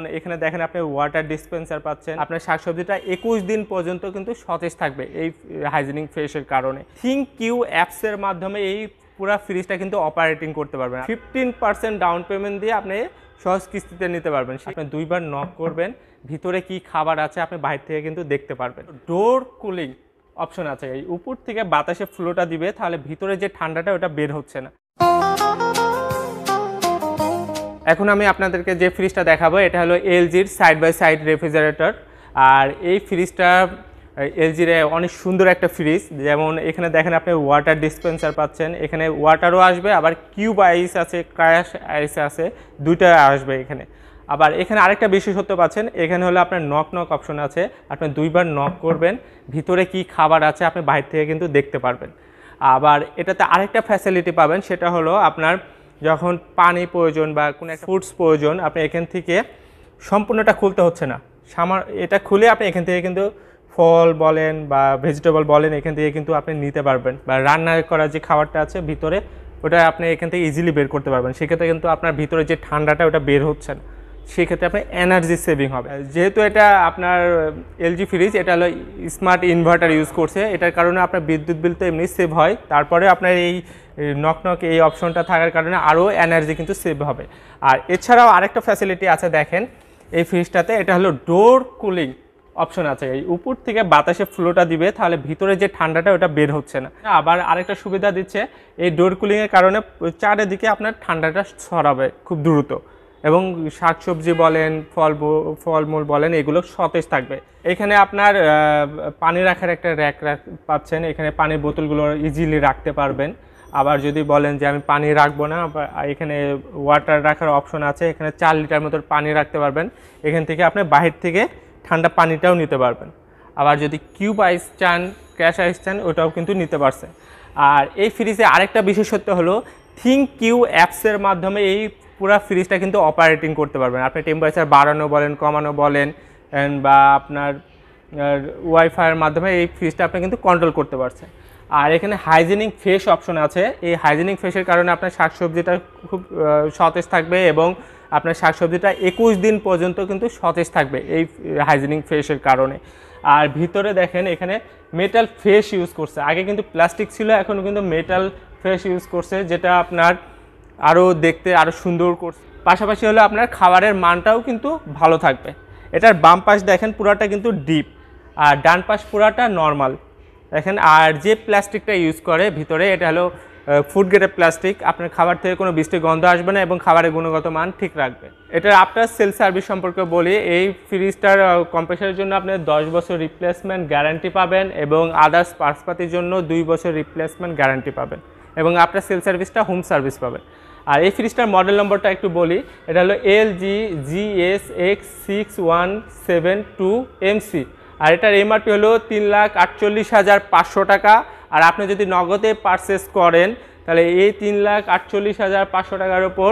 মানে এখানে দেখেন আপনি ওয়াটার ডিসপেন্সার পাচ্ছেন আপনার শাকসবজিটা একুশ দিন পর্যন্ত কিন্তু সতেজ থাকবে এই হাইজেনিক ফ্রেশের কারণে থিঙ্ক কিউ অ্যাপসের মাধ্যমে এই পুরো ফ্রিজটা কিন্তু অপারেটিং করতে পারবেন ফিফটিন পার্সেন্ট ডাউন পেমেন্ট দিয়ে আপনি সহজ কিস্তিতে নিতে পারবেন আপনি দুইবার নক করবেন ভিতরে কি খাবার আছে আপনি বাইরে থেকে কিন্তু দেখতে পারবেন ডোর কুলিং অপশন আছে এই উপর থেকে বাতাসে ফ্লোটা দিবে তাহলে ভিতরে যে ঠান্ডাটা ওটা বের হচ্ছে না এখন আমি আপনাদেরকে যে ফ্রিজটা দেখাবো এটা হলো এলজির সাইড বাই সাইড রেফ্রিজারেটর আর এই ফ্রিজটা এলজির অনেক সুন্দর একটা ফ্রিজ যেমন এখানে দেখেন আপনি ওয়াটার ডিসপেন্সার পাচ্ছেন এখানে ওয়াটারও আসবে আবার কিউব আইস আছে ক্র্যাশ আইস আছে দুইটা আসবে এখানে আবার এখানে আরেকটা বিশেষত্ব পাচ্ছেন এখানে হলো আপনার নক নক অপশন আছে আপনি দুইবার নক করবেন ভিতরে কি খাবার আছে আপনি বাইরে থেকে কিন্তু দেখতে পারবেন আবার এটাতে আরেকটা ফ্যাসিলিটি পাবেন সেটা হলো আপনার যখন পানি প্রয়োজন বা কোনো একটা ফুডস প্রয়োজন আপনি এখান থেকে সম্পূর্ণটা খুলতে হচ্ছে না সামার এটা খুলে আপনি এখান থেকে কিন্তু ফল বলেন বা ভেজিটেবল বলেন এখান থেকে কিন্তু আপনি নিতে পারবেন বা রান্না করা যে খাবারটা আছে ভিতরে ওটা আপনি এখান থেকে ইজিলি বের করতে পারবেন সেক্ষেত্রে কিন্তু আপনার ভিতরে যে ঠান্ডাটা ওটা বের হচ্ছে না সেক্ষেত্রে আপনার এনার্জি সেভিং হবে যেহেতু এটা আপনার এলজি ফ্রিজ এটা হলো স্মার্ট ইনভার্টার ইউজ করছে এটার কারণে আপনার বিদ্যুৎ বিল তো এমনি সেভ হয় তারপরে আপনার এই নক নক এই অপশনটা থাকার কারণে আরও এনার্জি কিন্তু সেভ হবে আর এছাড়াও আরেকটা ফ্যাসিলিটি আছে দেখেন এই ফ্রিজটাতে এটা হলো ডোর কুলিং অপশন আছে এই উপর থেকে বাতাসে ফ্লোটা দিবে তাহলে ভিতরে যে ঠান্ডাটা ওটা বের হচ্ছে না আবার আরেকটা সুবিধা দিচ্ছে এই ডোর কুলিংয়ের কারণে চারিদিকে আপনার ঠান্ডাটা ছড়াবে খুব দ্রুত এবং শাকসবজি বলেন ফল ফলমূল বলেন এগুলো সতেজ থাকবে এখানে আপনার পানি রাখার একটা র্যাক পাচ্ছেন এখানে পানির বোতলগুলো ইজিলি রাখতে পারবেন আবার যদি বলেন যে আমি পানি রাখবো না এখানে ওয়াটার রাখার অপশন আছে এখানে চার লিটার মতো পানি রাখতে পারবেন এখান থেকে আপনি বাহির থেকে ঠান্ডা পানিটাও নিতে পারবেন আবার যদি কিউব আইস চান ক্যাশ আইস চান ওটাও কিন্তু নিতে পারছে আর এই ফ্রিজে আরেকটা বিশেষত্ব হলো থিঙ্ক কিউ অ্যাপসের মাধ্যমে এই পুরো ফ্রিজটা কিন্তু অপারেটিং করতে পারবেন আপনি টেম্পারেচার বাড়ানো বলেন কমানো বলেন বা আপনার ওয়াইফাইয়ের মাধ্যমে এই ফ্রিজটা আপনি কিন্তু কন্ট্রোল করতে পারছেন আর এখানে হাইজেনিক ফ্রেশ অপশন আছে এই হাইজেনিক ফ্রেশের কারণে আপনার শাকসবজিটা খুব সতেজ থাকবে এবং আপনার শাকসবজিটা একুশ দিন পর্যন্ত কিন্তু সতেজ থাকবে এই হাইজেনিক ফ্রেশের কারণে আর ভিতরে দেখেন এখানে মেটাল ফ্রেশ ইউজ করছে আগে কিন্তু প্লাস্টিক ছিল এখন কিন্তু মেটাল ফ্রেশ ইউজ করছে যেটা আপনার আরও দেখতে আরও সুন্দর করছে পাশাপাশি হলো আপনার খাবারের মানটাও কিন্তু ভালো থাকবে এটার বাম পাশ দেখেন পুরাটা কিন্তু ডিপ আর ডান পাশ পুরাটা নর্মাল দেখেন আর যে প্লাস্টিকটা ইউজ করে ভিতরে এটা হলো ফুড গ্রেডের প্লাস্টিক আপনার খাবার থেকে কোনো বৃষ্টি গন্ধ আসবে না এবং খাবারের গুণগত মান ঠিক রাখবে এটার আফটার সেল সার্ভিস সম্পর্কে বলি এই ফ্রিজটার কম্প্রেসারের জন্য আপনি দশ বছর রিপ্লেসমেন্ট গ্যারান্টি পাবেন এবং আদার্স পার্সপাতির জন্য দুই বছর রিপ্লেসমেন্ট গ্যারান্টি পাবেন এবং আপনার সেল সার্ভিসটা হোম সার্ভিস পাবেন আর এই ফ্রিজটার মডেল নম্বরটা একটু বলি এটা হলো L G G S X six one seven two C আর এটার এমআরপি হলো তিন লাখ আটচল্লিশ হাজার পাঁচশো টাকা আর আপনি যদি নগদে পারচেস করেন তাহলে এই তিন লাখ আটচল্লিশ হাজার পাঁচশো টাকার ওপর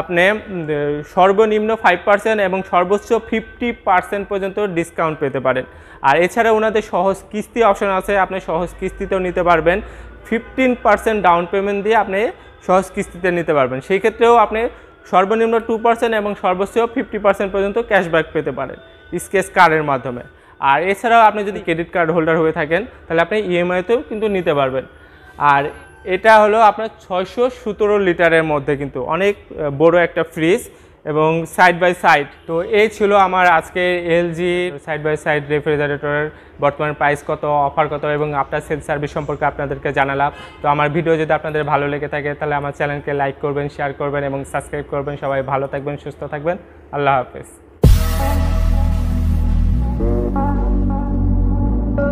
আপনি সর্বনিম্ন ফাইভ পার্সেন্ট এবং সর্বোচ্চ ফিফটি পার্সেন্ট পর্যন্ত ডিসকাউন্ট পেতে পারেন আর এছাড়া ওনাদের সহজ কিস্তি অপশান আছে আপনি সহজ কিস্তিতেও নিতে পারবেন ফিফটিন পার্সেন্ট ডাউন পেমেন্ট দিয়ে আপনি সহজ কিস্তিতে নিতে পারবেন সেই ক্ষেত্রেও আপনি সর্বনিম্ন টু পার্সেন্ট এবং সর্বোচ্চ ফিফটি পার্সেন্ট পর্যন্ত ক্যাশব্যাক পেতে পারেন স্কেচ কার্ডের মাধ্যমে আর এছাড়াও আপনি যদি ক্রেডিট কার্ড হোল্ডার হয়ে থাকেন তাহলে আপনি ইএমআইতেও e কিন্তু নিতে পারবেন আর এটা হলো আপনার ছয়শো সতেরো লিটারের মধ্যে কিন্তু অনেক বড় একটা ফ্রিজ এবং সাইড বাই সাইড তো এই ছিল আমার আজকে এলজি সাইড বাই সাইড রেফ্রিজারেটরের বর্তমান প্রাইস কত অফার কত এবং আপনার সেল সার্ভিস সম্পর্কে আপনাদেরকে জানালাম তো আমার ভিডিও যদি আপনাদের ভালো লেগে থাকে তাহলে আমার চ্যানেলকে লাইক করবেন শেয়ার করবেন এবং সাবস্ক্রাইব করবেন সবাই ভালো থাকবেন সুস্থ থাকবেন আল্লাহ হাফেজ